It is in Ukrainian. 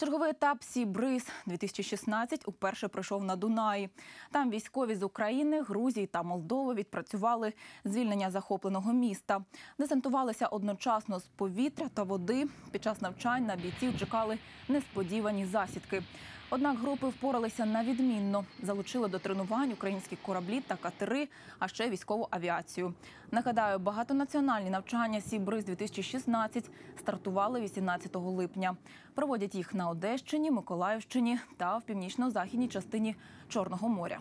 Черговий етап Сі Бриз 2016 уперше пройшов на Дунаї. Там військові з України, Грузії та Молдови відпрацювали звільнення захопленого міста, десантувалися одночасно з повітря та води. Під час навчань на бійців чекали несподівані засідки. Однак групи впоралися на відмінно. залучили до тренувань українські кораблі та катери, а ще військову авіацію. Нагадаю, багатонаціональні навчання Сібриз 2016 стартували 18 липня. Проводять їх на Одещині, Миколаївщині та в північно-західній частині Чорного моря.